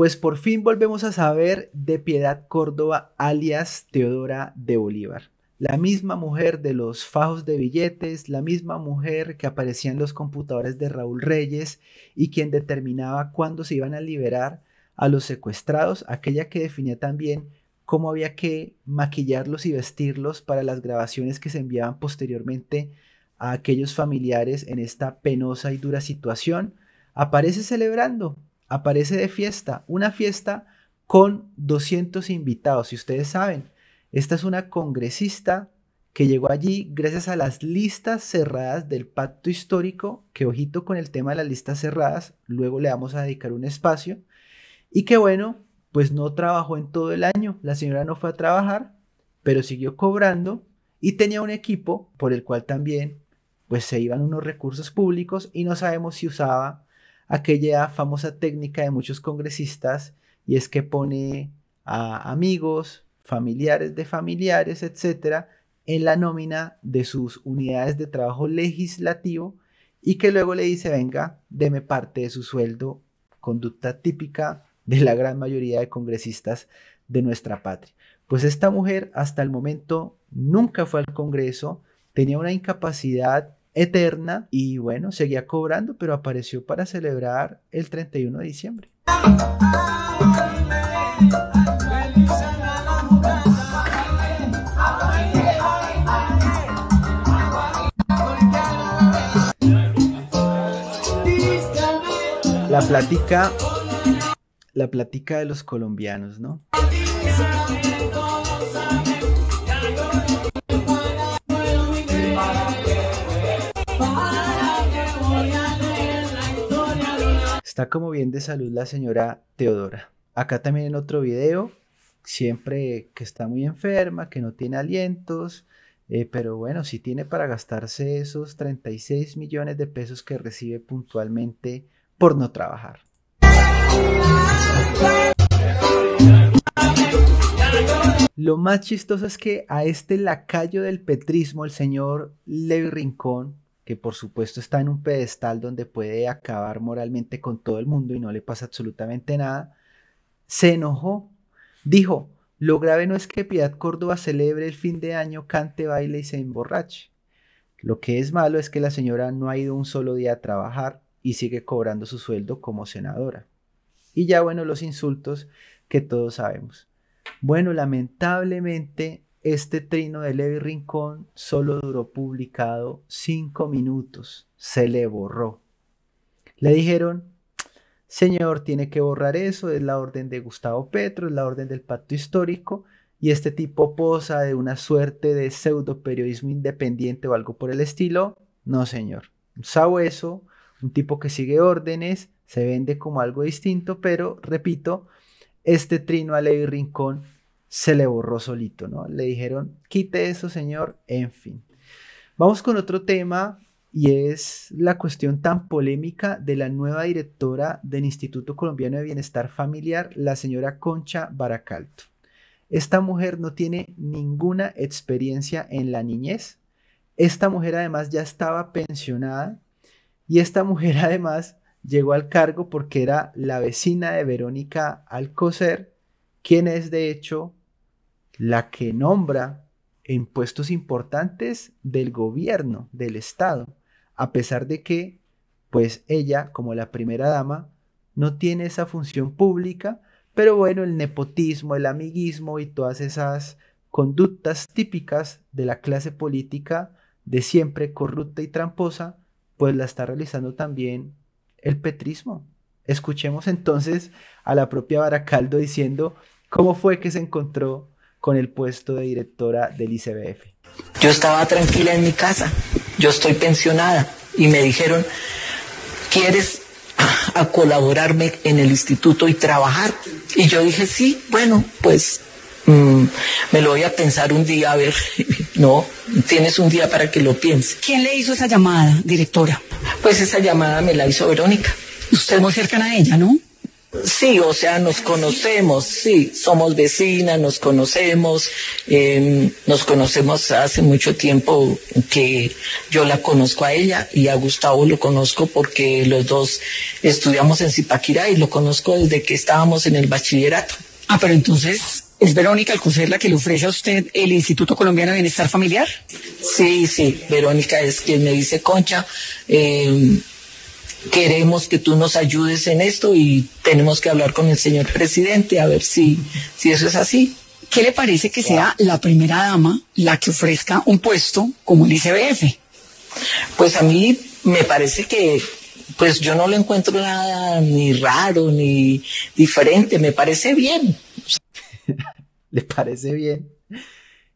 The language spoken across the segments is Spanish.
pues por fin volvemos a saber de Piedad Córdoba, alias Teodora de Bolívar. La misma mujer de los fajos de billetes, la misma mujer que aparecía en los computadores de Raúl Reyes y quien determinaba cuándo se iban a liberar a los secuestrados, aquella que definía también cómo había que maquillarlos y vestirlos para las grabaciones que se enviaban posteriormente a aquellos familiares en esta penosa y dura situación, aparece celebrando aparece de fiesta, una fiesta con 200 invitados. Si ustedes saben, esta es una congresista que llegó allí gracias a las listas cerradas del pacto histórico, que ojito con el tema de las listas cerradas, luego le vamos a dedicar un espacio, y que bueno, pues no trabajó en todo el año, la señora no fue a trabajar, pero siguió cobrando y tenía un equipo por el cual también pues se iban unos recursos públicos y no sabemos si usaba aquella famosa técnica de muchos congresistas y es que pone a amigos, familiares de familiares, etcétera, en la nómina de sus unidades de trabajo legislativo y que luego le dice, venga, deme parte de su sueldo, conducta típica de la gran mayoría de congresistas de nuestra patria. Pues esta mujer hasta el momento nunca fue al Congreso, tenía una incapacidad eterna y bueno, seguía cobrando, pero apareció para celebrar el 31 de diciembre. La plática, la plática de los colombianos, ¿no? como bien de salud la señora Teodora. Acá también en otro video, siempre que está muy enferma, que no tiene alientos, eh, pero bueno, si tiene para gastarse esos 36 millones de pesos que recibe puntualmente por no trabajar. Lo más chistoso es que a este lacayo del petrismo, el señor Levi Rincón, que por supuesto está en un pedestal donde puede acabar moralmente con todo el mundo y no le pasa absolutamente nada, se enojó. Dijo, lo grave no es que Piedad Córdoba celebre el fin de año, cante, baile y se emborrache. Lo que es malo es que la señora no ha ido un solo día a trabajar y sigue cobrando su sueldo como senadora. Y ya bueno, los insultos que todos sabemos. Bueno, lamentablemente este trino de Levi Rincón solo duró publicado cinco minutos. Se le borró. Le dijeron, señor, tiene que borrar eso, es la orden de Gustavo Petro, es la orden del pacto histórico, y este tipo posa de una suerte de pseudo periodismo independiente o algo por el estilo. No, señor. Un sabueso, un tipo que sigue órdenes, se vende como algo distinto, pero repito, este trino a Levi Rincón se le borró solito, ¿no? Le dijeron, quite eso, señor, en fin. Vamos con otro tema y es la cuestión tan polémica de la nueva directora del Instituto Colombiano de Bienestar Familiar, la señora Concha Baracalto. Esta mujer no tiene ninguna experiencia en la niñez. Esta mujer además ya estaba pensionada y esta mujer además llegó al cargo porque era la vecina de Verónica Alcocer, quien es de hecho la que nombra en puestos importantes del gobierno, del Estado, a pesar de que, pues ella, como la primera dama, no tiene esa función pública, pero bueno, el nepotismo, el amiguismo y todas esas conductas típicas de la clase política de siempre corrupta y tramposa, pues la está realizando también el petrismo. Escuchemos entonces a la propia Baracaldo diciendo cómo fue que se encontró con el puesto de directora del ICBF. Yo estaba tranquila en mi casa, yo estoy pensionada y me dijeron, ¿quieres a colaborarme en el instituto y trabajar? Y yo dije, sí, bueno, pues mm, me lo voy a pensar un día, a ver, no, tienes un día para que lo piense. ¿Quién le hizo esa llamada, directora? Pues esa llamada me la hizo Verónica. Usted muy cercana a ella, ¿no? Sí, o sea, nos conocemos, sí, somos vecinas, nos conocemos, em, nos conocemos hace mucho tiempo que yo la conozco a ella y a Gustavo lo conozco porque los dos estudiamos en Zipaquirá y lo conozco desde que estábamos en el bachillerato. Ah, pero entonces ¿Es Verónica el la que le ofrece a usted el Instituto Colombiano de Bienestar Familiar? Sí, sí, Verónica es quien me dice, Concha, eh, queremos que tú nos ayudes en esto y tenemos que hablar con el señor presidente a ver si, si eso es así. ¿Qué le parece que sea la primera dama la que ofrezca un puesto como el ICBF? Pues a mí me parece que pues yo no lo encuentro nada ni raro ni diferente, me parece bien. ¿Le parece bien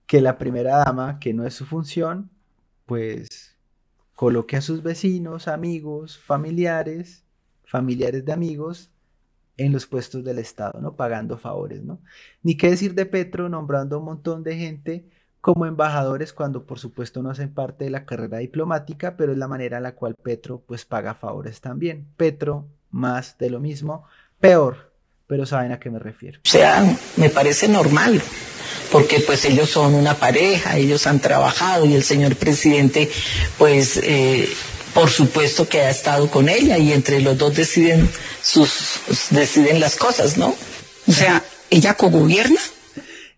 que la primera dama, que no es su función, pues coloque a sus vecinos, amigos, familiares, familiares de amigos en los puestos del Estado, ¿no? Pagando favores, ¿no? Ni qué decir de Petro nombrando a un montón de gente como embajadores cuando por supuesto no hacen parte de la carrera diplomática, pero es la manera en la cual Petro pues paga favores también. Petro más de lo mismo, peor, pero saben a qué me refiero. O sea, me parece normal porque pues ellos son una pareja, ellos han trabajado y el señor presidente pues eh, por supuesto que ha estado con ella y entre los dos deciden sus deciden las cosas, ¿no? O sea, ella cogobierna.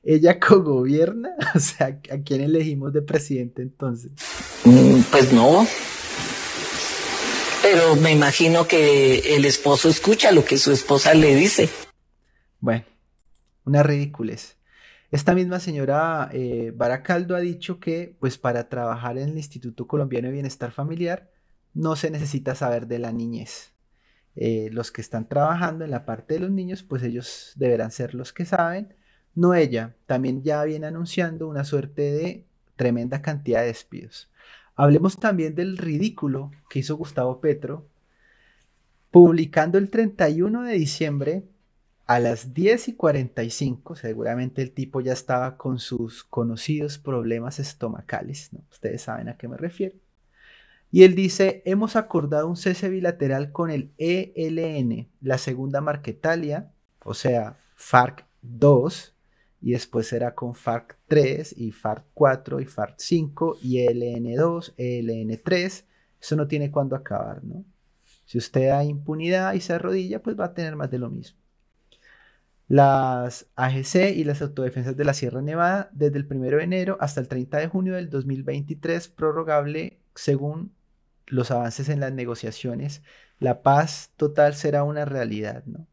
Ella cogobierna, o sea, ¿a quién elegimos de presidente entonces? Mm, pues no. Pero me imagino que el esposo escucha lo que su esposa le dice. Bueno, una ridiculez. Esta misma señora Baracaldo eh, ha dicho que pues para trabajar en el Instituto Colombiano de Bienestar Familiar no se necesita saber de la niñez. Eh, los que están trabajando en la parte de los niños, pues ellos deberán ser los que saben, no ella. También ya viene anunciando una suerte de tremenda cantidad de despidos. Hablemos también del ridículo que hizo Gustavo Petro, publicando el 31 de diciembre a las 10 y 45, seguramente el tipo ya estaba con sus conocidos problemas estomacales, ¿no? ustedes saben a qué me refiero. Y él dice, hemos acordado un cese bilateral con el ELN, la segunda Marquetalia, o sea, FARC 2, y después será con FARC 3 y FARC 4 y FARC 5 y ELN 2, ELN 3, eso no tiene cuándo acabar, ¿no? Si usted da impunidad y se arrodilla, pues va a tener más de lo mismo las AGC y las autodefensas de la Sierra Nevada desde el 1 de enero hasta el 30 de junio del 2023, prorrogable según los avances en las negociaciones. La paz total será una realidad, ¿no?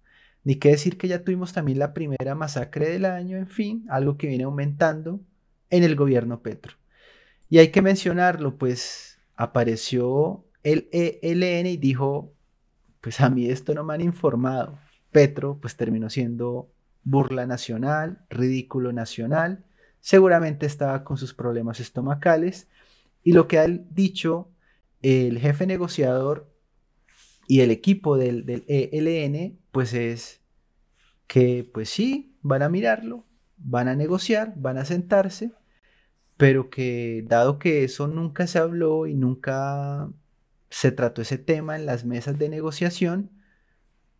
Ni qué decir que ya tuvimos también la primera masacre del año, en fin, algo que viene aumentando en el gobierno Petro. Y hay que mencionarlo, pues apareció el ELN y dijo, pues a mí esto no me han informado. Petro pues terminó siendo burla nacional, ridículo nacional, seguramente estaba con sus problemas estomacales y lo que ha dicho el jefe negociador y el equipo del, del ELN pues es que pues sí, van a mirarlo, van a negociar, van a sentarse, pero que dado que eso nunca se habló y nunca se trató ese tema en las mesas de negociación,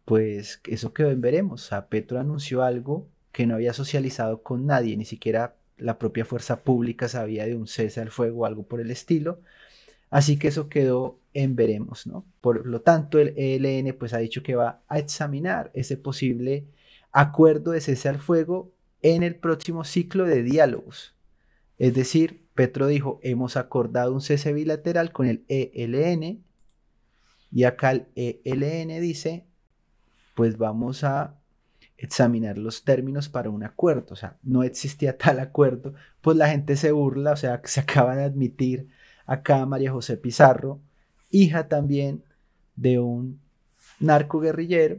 pues eso quedó en veremos. A Petro anunció algo que no había socializado con nadie, ni siquiera la propia fuerza pública sabía de un cese al fuego o algo por el estilo. Así que eso quedó en veremos, ¿no? Por lo tanto, el ELN pues ha dicho que va a examinar ese posible acuerdo de cese al fuego en el próximo ciclo de diálogos. Es decir, Petro dijo, hemos acordado un cese bilateral con el ELN y acá el ELN dice, pues vamos a examinar los términos para un acuerdo, o sea, no existía tal acuerdo, pues la gente se burla, o sea, se acaba de admitir acá María José Pizarro, hija también de un narco guerrillero,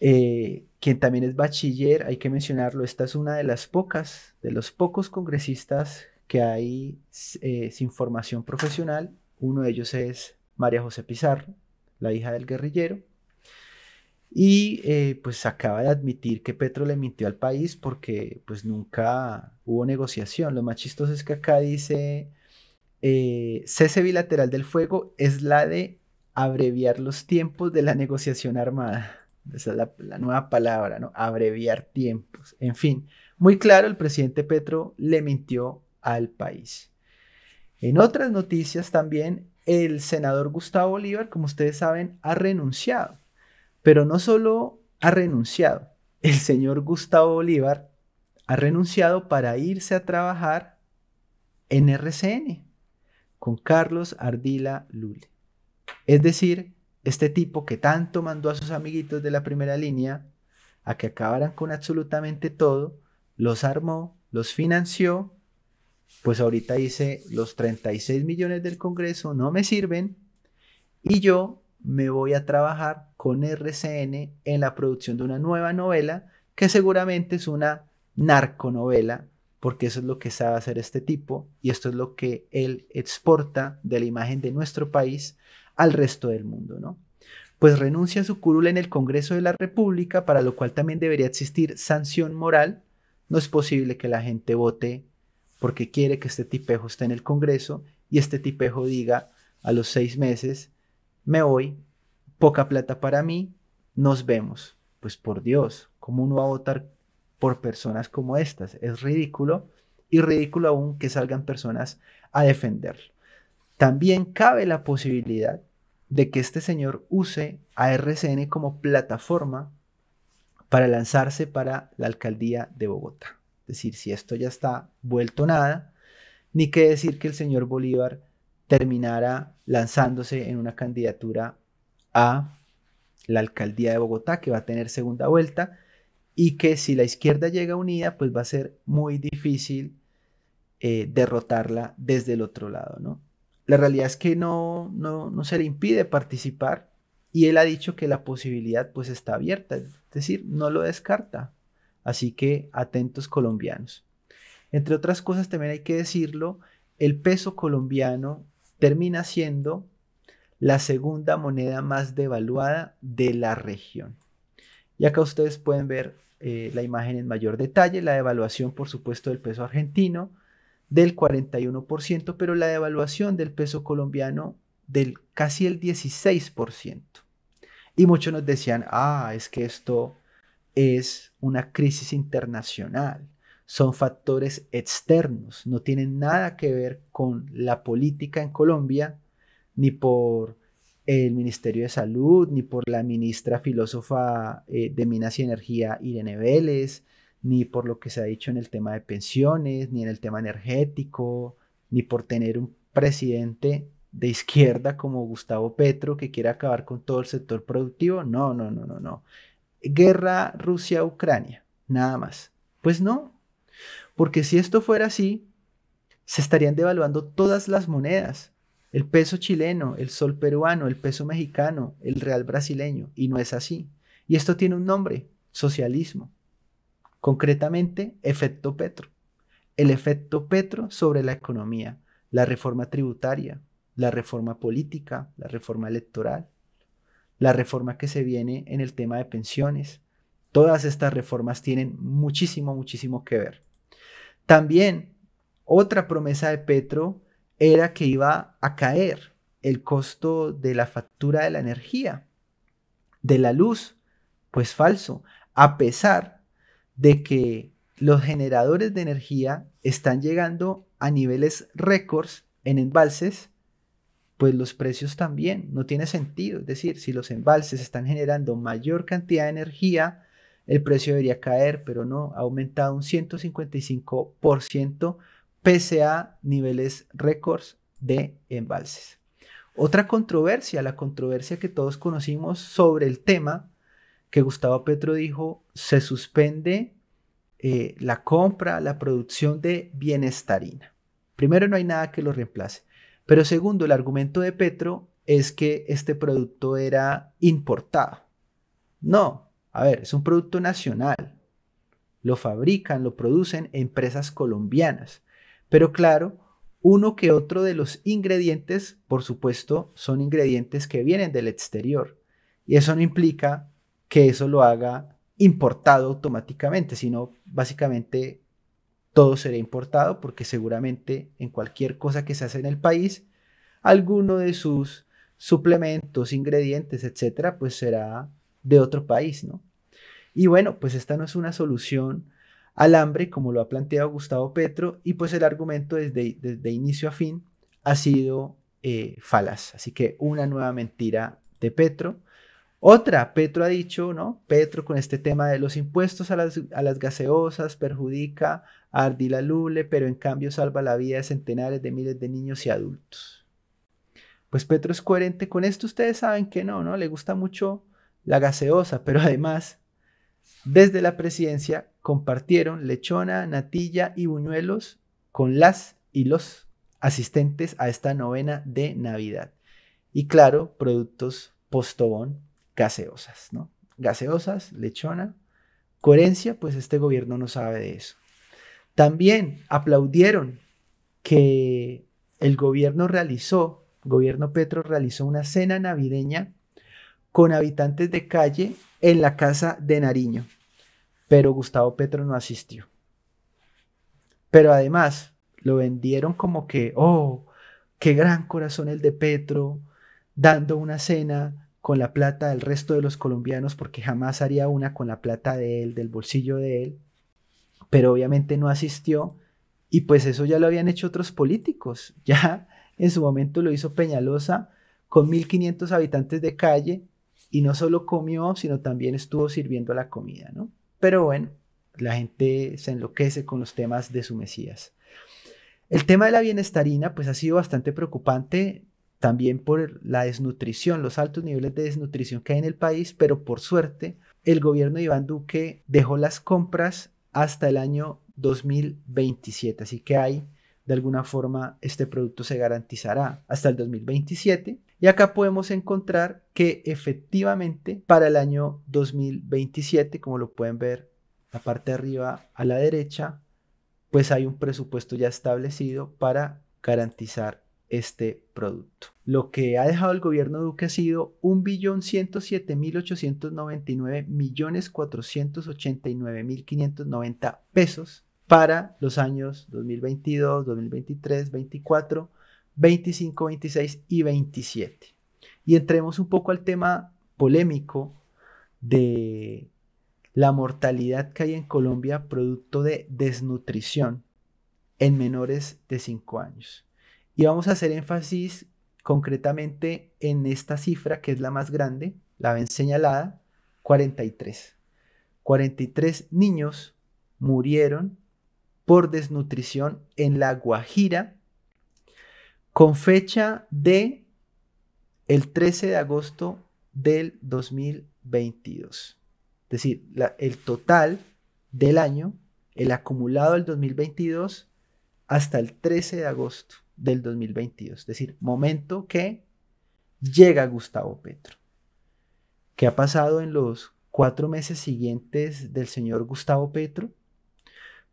eh, quien también es bachiller, hay que mencionarlo, esta es una de las pocas, de los pocos congresistas que hay eh, sin formación profesional, uno de ellos es María José Pizarro, la hija del guerrillero, y eh, pues acaba de admitir que Petro le mintió al país porque pues nunca hubo negociación. Lo más chistoso es que acá dice eh, cese bilateral del fuego es la de abreviar los tiempos de la negociación armada. Esa es la, la nueva palabra, ¿no? Abreviar tiempos. En fin, muy claro, el presidente Petro le mintió al país. En otras noticias también, el senador Gustavo Bolívar, como ustedes saben, ha renunciado. Pero no solo ha renunciado, el señor Gustavo Bolívar ha renunciado para irse a trabajar en RCN con Carlos Ardila Lule. Es decir, este tipo que tanto mandó a sus amiguitos de la primera línea a que acabaran con absolutamente todo, los armó, los financió, pues ahorita dice los 36 millones del Congreso no me sirven y yo me voy a trabajar con RCN en la producción de una nueva novela que seguramente es una narconovela, porque eso es lo que sabe hacer este tipo y esto es lo que él exporta de la imagen de nuestro país al resto del mundo, ¿no? Pues renuncia a su curula en el Congreso de la República, para lo cual también debería existir sanción moral. No es posible que la gente vote porque quiere que este tipejo esté en el Congreso y este tipejo diga a los seis meses me voy, poca plata para mí, nos vemos. Pues por Dios, ¿cómo uno va a votar por personas como estas? Es ridículo y ridículo aún que salgan personas a defenderlo. También cabe la posibilidad de que este señor use a RCN como plataforma para lanzarse para la alcaldía de Bogotá. Es decir, si esto ya está vuelto nada, ni que decir que el señor Bolívar terminara lanzándose en una candidatura a la alcaldía de Bogotá, que va a tener segunda vuelta, y que si la izquierda llega unida, pues va a ser muy difícil eh, derrotarla desde el otro lado, ¿no? La realidad es que no, no, se le impide participar y él ha dicho que la posibilidad pues está abierta, es decir, no lo descarta. Así que atentos colombianos. Entre otras cosas también hay que decirlo, el peso colombiano termina siendo la segunda moneda más devaluada de la región. Y acá ustedes pueden ver eh, la imagen en mayor detalle, la devaluación por supuesto del peso argentino del 41%, pero la devaluación del peso colombiano del casi el 16%. Y muchos nos decían, ah, es que esto es una crisis internacional son factores externos, no tienen nada que ver con la política en Colombia, ni por el Ministerio de Salud, ni por la ministra filósofa eh, de Minas y Energía, Irene Vélez, ni por lo que se ha dicho en el tema de pensiones, ni en el tema energético, ni por tener un presidente de izquierda como Gustavo Petro que quiere acabar con todo el sector productivo. No, no, no, no, no. Guerra Rusia-Ucrania, nada más. Pues no, porque si esto fuera así, se estarían devaluando todas las monedas, el peso chileno, el sol peruano, el peso mexicano, el real brasileño, y no es así. Y esto tiene un nombre, socialismo. Concretamente, efecto Petro. El efecto Petro sobre la economía, la reforma tributaria, la reforma política, la reforma electoral, la reforma que se viene en el tema de pensiones. Todas estas reformas tienen muchísimo, muchísimo que ver. También otra promesa de Petro era que iba a caer el costo de la factura de la energía, de la luz. Pues falso, a pesar de que los generadores de energía están llegando a niveles récords en embalses, pues los precios también, no tiene sentido. Es decir, si los embalses están generando mayor cantidad de energía, el precio debería caer, pero no, ha aumentado un 155% pese a niveles récords de embalses. Otra controversia, la controversia que todos conocimos sobre el tema que Gustavo Petro dijo, se suspende eh, la compra, la producción de bienestarina. Primero, no hay nada que lo reemplace. Pero segundo, el argumento de Petro es que este producto era importado. No, a ver, es un producto nacional. Lo fabrican, lo producen empresas colombianas. Pero claro, uno que otro de los ingredientes, por supuesto, son ingredientes que vienen del exterior. Y eso no implica que eso lo haga importado automáticamente, sino básicamente todo será importado porque seguramente en cualquier cosa que se hace en el país, alguno de sus suplementos, ingredientes, etcétera, pues será de otro país, ¿no? Y bueno, pues esta no es una solución al hambre, como lo ha planteado Gustavo Petro, y pues el argumento desde, inicio a fin ha sido eh, falaz. Así que una nueva mentira de Petro. Otra, Petro ha dicho, ¿no? Petro con este tema de los impuestos a las, a las gaseosas perjudica a Ardila Lule, pero en cambio salva la vida de centenares de miles de niños y adultos. Pues Petro es coherente con esto, ustedes saben que no, ¿no? Le gusta mucho la gaseosa, pero además, desde la presidencia compartieron lechona, natilla y buñuelos con las y los asistentes a esta novena de Navidad. Y claro, productos postobón gaseosas, ¿no? Gaseosas, lechona, coherencia, pues este gobierno no sabe de eso. También aplaudieron que el gobierno realizó, gobierno Petro realizó una cena navideña con habitantes de calle en la casa de Nariño, pero Gustavo Petro no asistió. Pero además lo vendieron como que, oh, qué gran corazón el de Petro, dando una cena con la plata del resto de los colombianos, porque jamás haría una con la plata de él, del bolsillo de él, pero obviamente no asistió, y pues eso ya lo habían hecho otros políticos, ya en su momento lo hizo Peñalosa con 1.500 habitantes de calle y no solo comió, sino también estuvo sirviendo la comida, ¿no? Pero bueno, la gente se enloquece con los temas de su Mesías. El tema de la bienestarina, pues ha sido bastante preocupante también por la desnutrición, los altos niveles de desnutrición que hay en el país, pero por suerte, el gobierno de Iván Duque dejó las compras hasta el año 2027, así que hay de alguna forma este producto se garantizará hasta el 2027 y acá podemos encontrar que efectivamente para el año 2027, como lo pueden ver la parte de arriba a la derecha, pues hay un presupuesto ya establecido para garantizar este producto. Lo que ha dejado el gobierno Duque ha sido 1.107.899.489.590 pesos para los años 2022, 2023, 2024 25, 26 y 27. Y entremos un poco al tema polémico de la mortalidad que hay en Colombia producto de desnutrición en menores de 5 años. Y vamos a hacer énfasis concretamente en esta cifra que es la más grande, la ven señalada, 43. 43 niños murieron por desnutrición en La Guajira con fecha de el 13 de agosto del 2022. Es decir, el total del año, el acumulado del 2022 hasta el 13 de agosto del 2022. Es decir, momento que llega Gustavo Petro. ¿Qué ha pasado en los cuatro meses siguientes del señor Gustavo Petro?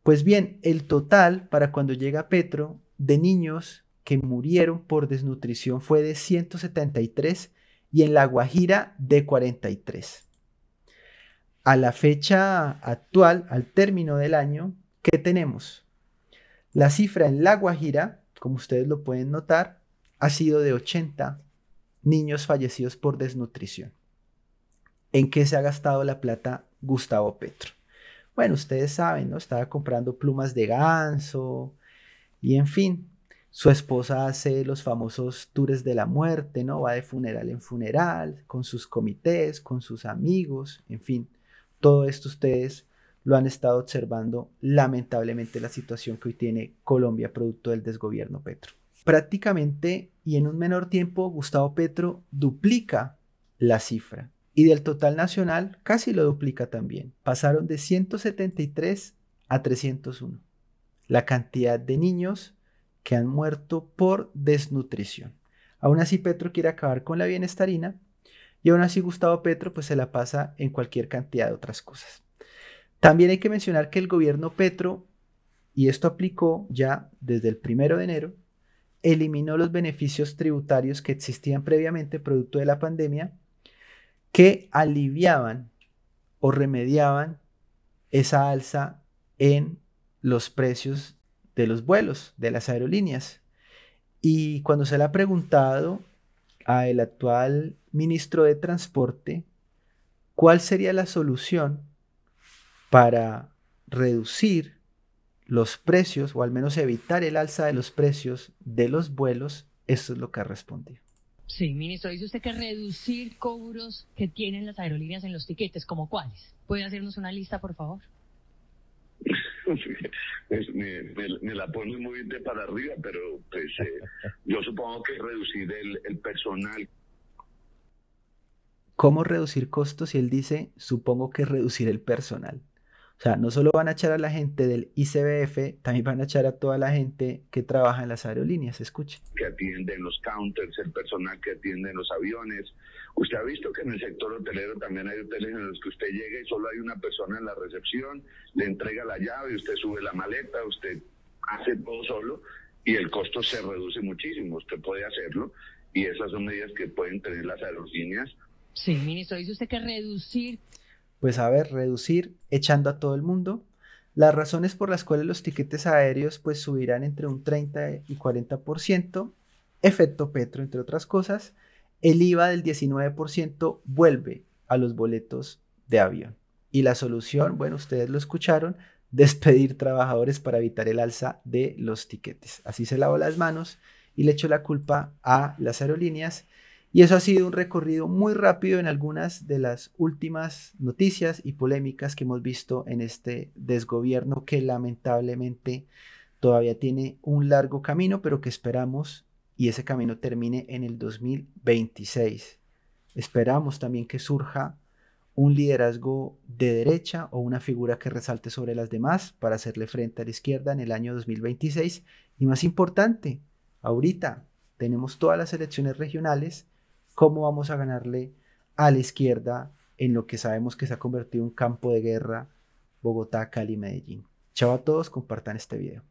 Pues bien, el total para cuando llega Petro de niños que murieron por desnutrición fue de 173 y en La Guajira de 43. A la fecha actual, al término del año, ¿qué tenemos? La cifra en La Guajira, como ustedes lo pueden notar, ha sido de 80 niños fallecidos por desnutrición. ¿En qué se ha gastado la plata Gustavo Petro? Bueno, ustedes saben, ¿no? Estaba comprando plumas de ganso y en fin, su esposa hace los famosos tours de la muerte, ¿no? Va de funeral en funeral, con sus comités, con sus amigos, en fin. Todo esto ustedes lo han estado observando lamentablemente la situación que hoy tiene Colombia producto del desgobierno Petro. Prácticamente y en un menor tiempo Gustavo Petro duplica la cifra y del total nacional casi lo duplica también. Pasaron de 173 a 301. La cantidad de niños que han muerto por desnutrición. Aún así Petro quiere acabar con la bienestarina y aún así Gustavo Petro pues se la pasa en cualquier cantidad de otras cosas. También hay que mencionar que el gobierno Petro, y esto aplicó ya desde el primero de enero, eliminó los beneficios tributarios que existían previamente producto de la pandemia que aliviaban o remediaban esa alza en los precios de los vuelos, de las aerolíneas. Y cuando se le ha preguntado al actual ministro de Transporte cuál sería la solución para reducir los precios o al menos evitar el alza de los precios de los vuelos, eso es lo que ha respondido. Sí, ministro, dice usted que reducir cobros que tienen las aerolíneas en los tiquetes, ¿como cuáles? ¿Puede hacernos una lista, por favor? me, pues la pone muy de para arriba, pero pues eh, yo supongo que reducir el, personal. ¿Cómo reducir costos? Y él dice, supongo que reducir el personal. O sea, no solo van a echar a la gente del ICBF, también van a echar a toda la gente que trabaja en las aerolíneas, escuche. Que atienden los counters, el personal que atiende los aviones. Usted ha visto que en el sector hotelero también hay hoteles en los que usted llega y solo hay una persona en la recepción, le entrega la llave, usted sube la maleta, usted hace todo solo y el costo se reduce muchísimo. Usted puede hacerlo y esas son medidas que pueden tener las aerolíneas. Sí, ministro, dice usted que reducir pues a ver, reducir echando a todo el mundo. Las razones por las cuales los tiquetes aéreos pues subirán entre un 30 y 40%, efecto Petro entre otras cosas, el IVA del 19% vuelve a los boletos de avión. Y la solución, bueno, ustedes lo escucharon, despedir trabajadores para evitar el alza de los tiquetes. Así se lavó las manos y le echó la culpa a las aerolíneas y eso ha sido un recorrido muy rápido en algunas de las últimas noticias y polémicas que hemos visto en este desgobierno que lamentablemente todavía tiene un largo camino, pero que esperamos y ese camino termine en el 2026. Esperamos también que surja un liderazgo de derecha o una figura que resalte sobre las demás para hacerle frente a la izquierda en el año 2026. Y más importante, ahorita tenemos todas las elecciones regionales cómo vamos a ganarle a la izquierda en lo que sabemos que se ha convertido en un campo de guerra Bogotá, Cali, y Medellín. Chao a todos, compartan este video.